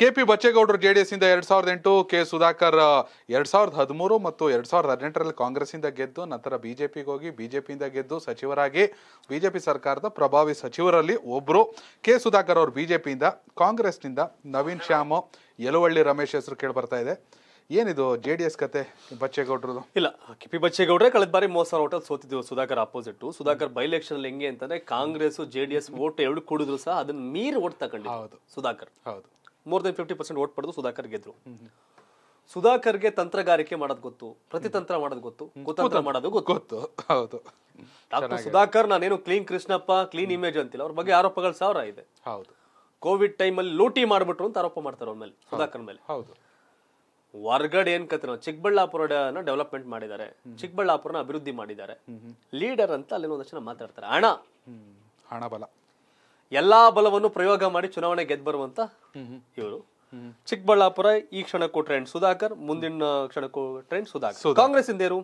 K P ಬಚ್ಚೇಗೌಡರು JDS ಇಂದ ಎರಡ್ ಸಾವಿರದ ಎಂಟು ಕೆ ಸುಧಾಕರ್ ಎರಡ್ ಸಾವಿರದ ಹದಿಮೂರು ಮತ್ತು ಎರಡ್ ಸಾವಿರದ ಹದಿನೆಂಟರಲ್ಲಿ ಇಂದ ಗೆದ್ದು ನಂತರ ಬಿಜೆಪಿಗೆ ಹೋಗಿ ಬಿಜೆಪಿಯಿಂದ ಗೆದ್ದು ಸಚಿವರಾಗಿ ಬಿಜೆಪಿ ಸರ್ಕಾರದ ಪ್ರಭಾವಿ ಸಚಿವರಲ್ಲಿ ಒಬ್ಬರು ಕೆ ಸುಧಾಕರ್ ಅವರು ಬಿಜೆಪಿಯಿಂದ ಕಾಂಗ್ರೆಸ್ನಿಂದ ನವೀನ್ ಶ್ಯಾಮ್ ಯಲುವಳ್ಳಿ ರಮೇಶ್ ಹೆಸರು ಕೇಳಿ ಬರ್ತಾ ಇದೆ ಏನಿದು ಜೆ ಡಿ ಎಸ್ ಕತೆ ಬಚ್ಚೇಗೌಡರದು ಇಲ್ಲ ಪಿ ಬಚ್ಚೇಗೌಡ್ರೆ ಕಳೆದ ಬಾರಿ ಮೂವತ್ತು ಸಾವಿರ ಓಟಲ್ಲಿ ಸೋತಿದ್ದೆವು Sudhakar opposite Sudhakar by election ಹೆಂಗೆ ಅಂತಂದ್ರೆ Congress J D S vote ಎರಡು ಕೂಡಿದ್ರು ಸಹ ಅದನ್ನ ಮೀರಿ ಓಟ್ ತಗೊಂಡಿದ್ದು ಸುಧಾಕರ್ ಹೌದು more than fifty percent vote ಪಡೆದು ಸುಧಾಕರ್ ಗೆದ್ರು ಸುಧಾಕರ್ಗೆ ತಂತ್ರಗಾರಿಕೆ ಮಾಡೋದು ಗೊತ್ತು ಪ್ರತಿತಂತ್ರ ಮಾಡೋದು ಗೊತ್ತು ಕುತಂತ್ರ ಮಾಡೋದು ಗೊತ್ತು ಗೊತ್ತು ಹೌದು ಡಾಕ್ಟರ್ ಸುಧಾಕರ್ ನಾನೇನು ಕ್ಲೀನ್ ಕೃಷ್ಣಪ್ಪ ಕ್ಲೀನ್ ಇಮೇಜ್ ಅಂತಿಲ್ಲ ಅವ್ರ ಬಗ್ಗೆ ಆರೋಪಗಳು ಸಾವಿರ ಇದೆ ಹೌದು ಕೋವಿಡ್ ಟೈಮ್ ಅಲ್ಲಿ ಲೂಟಿ ಮಾಡ್ಬಿಟ್ರು ಅಂತ ಆರೋಪ ಮಾಡ್ತಾರೆ ಅವ್ರ ಮೇಲೆ ಸುಧಾಕರ್ ಮೇಲೆ ಹೌದು ಹೊರ್ಗಡೆ ಏನ್ ಕತೆ ಚಿಕ್ಕಬಳ್ಳಾಪುರನ ಡೆವಲಪ್ಮೆಂಟ್ ಮಾಡಿದ್ದಾರೆ ಚಿಕ್ಕಬಳ್ಳಾಪುರನ ಅಭಿವೃದ್ಧಿ ಮಾಡಿದ್ದಾರೆ ಲೀಡರ್ ಅಂತ ಅಲ್ಲಿ ಒಂದಷ್ಟು ಮಾತಾಡ್ತಾರೆ ಹಣ ಹಣ ಬಲ ಎಲ್ಲಾ ಬಲವನ್ನು ಪ್ರಯೋಗ ಮಾಡಿ ಚುನಾವಣೆ ಗೆದ್ದು ಬರುವಂತ ಇವರು ಚಿಕ್ಕಬಳ್ಳಾಪುರ ಈ ಕ್ಷಣಕ್ಕೂ ಟ್ರೆಂಡ್ ಸುಧಾಕರ್ ಮುಂದಿನ ಕ್ಷಣಕ್ಕೂ ಟ್ರೆಂಡ್ ಸುಧಾಕರ್ ಕಾಂಗ್ರೆಸ್ ಇಂದೇರು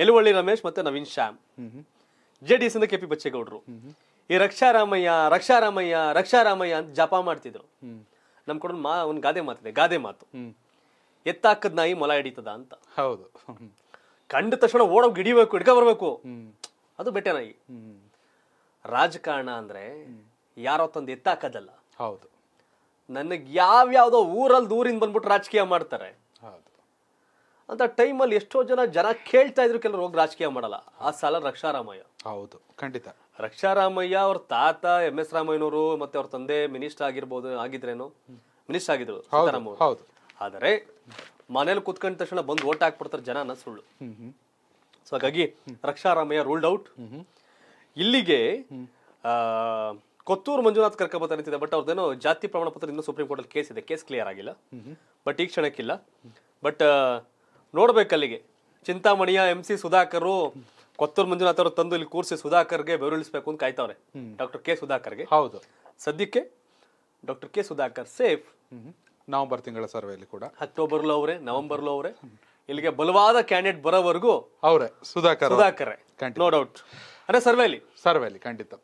ಯಲುವಳ್ಳಿ ರಮೇಶ್ ಮತ್ತೆ ನವೀನ್ ಶ್ಯಾಮ್ ಜೆಡಿಎಸ್ ಇಂದ ಕೆಪಿ ಬಚ್ಚೇಗೌಡರು ಈ ರಕ್ಷಾರಾಮಯ್ಯ ರಕ್ಷಾರಾಮಯ್ಯ ರಕ್ಷಾರಾಮಯ್ಯ ಅಂತ ಜಪ ಮಾಡ್ತಿದ್ರು ನಮ್ ಕಡೆ ಮಾ ಒಂದ್ ಗಾದೆ ಮಾತಿದೆ ಗಾದೆ ಮಾತು ಎತ್ತಾಕದ್ ನಾಯಿ ಮೊಲ ಹಿಡಿತದ ಅಂತ ಹೌದು ಕಂಡ ತಕ್ಷಣ ಓಡೋಗಿ ಹಿಡಿಬೇಕು ಹಿಡ್ಕೊ ಬರ್ಬೇಕು ಅದು ಬೆಟ್ಟೆ ನಾಯಿ ರಾಜಕಾರಣ ಅಂದ್ರೆ ಯಾರೋ ತಂದು ಎತ್ತಾಕೋದಲ್ಲ ಹೌದು ನನಗೆ ಯಾವ್ದೋ ಊರಲ್ಲಿ ದೂರಿಂದ ಬಂದ್ಬಿಟ್ಟು ರಾಜಕೀಯ ಮಾಡ್ತಾರೆ ಹೌದು ಅಂತ ಟೈಮಲ್ಲಿ ಎಷ್ಟೋ ಜನ ಜನ ಕೇಳ್ತಾ ಇದ್ರು ಕೆಲವರು ಹೋಗಿ ರಾಜಕೀಯ ಮಾಡಲ್ಲ ಆ ಸಾಲ ರಕ್ಷಾರಾಮಯ್ಯ ಹೌದು ಖಂಡಿತ ರಕ್ಷಾರಾಮಯ್ಯ ಅವ್ರ ತಾತ ಎಂ ಎಸ್ ರಾಮಯ್ಯನವರು ಮತ್ತೆ ಅವ್ರ ತಂದೆ ಮಿನಿಸ್ಟರ್ ಆಗಿರ್ಬೋದು ಆಗಿದ್ರೇನು ಮಿನಿಸ್ಟರ್ ಆಗಿದ್ರು ಹೌದು ಆದರೆ ಮನೇಲಿ ಕುತ್ಕೊಂಡ ತಕ್ಷಣ ಬಂದು ಓಟ್ ಹಾಕ್ಬಿಡ್ತಾರೆ ಜನ ಸುಳ್ಳು ಸೊ ಹಾಗಾಗಿ ರಕ್ಷಾರಾಮಯ್ಯ ರೂಲ್ಡ್ ಔಟ್ ಇಲ್ಲಿಗೆ ಆ ಕೊತ್ತೂರು ಮಂಜುನಾಥ್ ಕರ್ಕೊಬತ್ತ ನಿಂತಿದೆ ಬಟ್ ಅವ್ರದ್ದೇನೋ ಜಾತಿ ಪ್ರಮಾಣ ಪತ್ರ ಇನ್ನೂ ಸುಪ್ರೀಂ ಕೋರ್ಟಲ್ಲಿ ಕೇಸ್ ಇದೆ ಕೇಸ್ ಕ್ಲಿಯರ್ ಆಗಿಲ್ಲ ಬಟ್ ಈ ಕ್ಷಣಕ್ಕಿಲ್ಲ ಬಟ್ ನೋಡ್ಬೇಕು ಅಲ್ಲಿಗೆ ಚಿಂತಾಮಣಿಯ ಎಂ ಸಿ ಸುಧಾಕರು ಕೊತ್ತೂರು ಮಂಜುನಾಥ್ ಅವರು ತಂದು ಇಲ್ಲಿ ಕೂರಿಸಿ ಸುಧಾಕರ್ಗೆ ಬೆವರಿಳಿಸಬೇಕು ಅಂತ ಕಾಯ್ತಾವ್ರೆ ಡಾಕ್ಟರ್ ಕೆ ಸುಧಾಕರ್ಗೆ ಹೌದು ಸದ್ಯಕ್ಕೆ doctor K Sudhakar safe November ತಿಂಗಳ ಸರ್ವೆಯಲ್ಲಿ ಕೂಡ ಅಕ್ಟೋಬರ್ಲು ಅವರೇ ನವೆಂಬರ್ಲೂ ಅವರೇ ಇಲ್ಲಿಗೆ ಬಲವಾದ ಕ್ಯಾಂಡಿಡೇಟ್ ಬರೋವರೆಗೂ ಅವರೇ ಸುಧಾಕರ್ ಸುಧಾಕರ್ ನೋ ಡೌಟ್ ಅದೇ ಸರ್ವೆಯಲ್ಲಿ ಸರ್ವೆಯಲ್ಲಿ ಖಂಡಿತ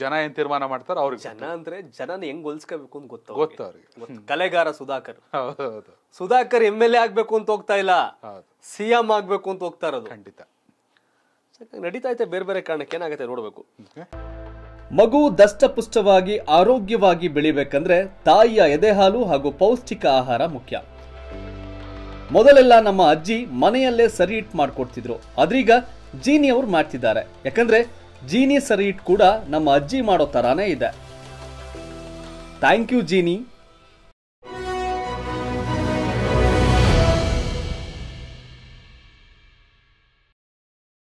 ಜನ ಏನ್ ತೀರ್ಮಾನ ಮಾಡ್ತಾರೋ ಅವ್ರಿಗೆ ಜನ ಅಂದ್ರೆ ಜನನ ಹೆಂಗ್ ಹೊಲ್ಸ್ಕೋಬೇಕು ಅಂತ ಗೊತ್ತ ಕಲೆಗಾರ Sudhakar Sudhakar M L A ಆಗ್ಬೇಕು ಅಂತ ಹೋಗ್ತಾ ಇಲ್ಲ ಸಿ ಎಂ ಆಗ್ಬೇಕು ಅಂತ ಹೋಗ್ತಾ ಇರೋದು ಖಂಡಿತ ನಡೀತಾ ಐತೆ ಬೇರೆ ಬೇರೆ ಕಾರಣಕ್ಕೆ ಏನಾಗುತ್ತೆ ನೋಡ್ಬೇಕು ಮಗು ದಷ್ಟಪುಷ್ಟವಾಗಿ ಆರೋಗ್ಯವಾಗಿ ಬೆಳಿಬೇಕಂದ್ರೆ ತಾಯಿಯ ಎದೆ ಹಾಲು ಹಾಗೂ ಪೌಷ್ಟಿಕ ಆಹಾರ ಮುಖ್ಯ ಮೊದಲೆಲ್ಲ ನಮ್ಮ ಅಜ್ಜಿ ಮನೆಯಲ್ಲೇ ಸರಿ ಇಟ್ ಮಾಡ್ಕೊಡ್ತಿದ್ರು ಅದ್ರೀಗ ಜೀನಿ ಅವ್ರು ಮಾಡ್ತಿದ್ದಾರೆ ಯಾಕಂದ್ರೆ ಜೀನಿ ಸರಿ ಇಟ್ ಕೂಡ ನಮ್ಮ ಅಜ್ಜಿ ಮಾಡೋ ಥರಾನೇ ಇದೆ ಥ್ಯಾಂಕ್ ಯು ಜೀನಿ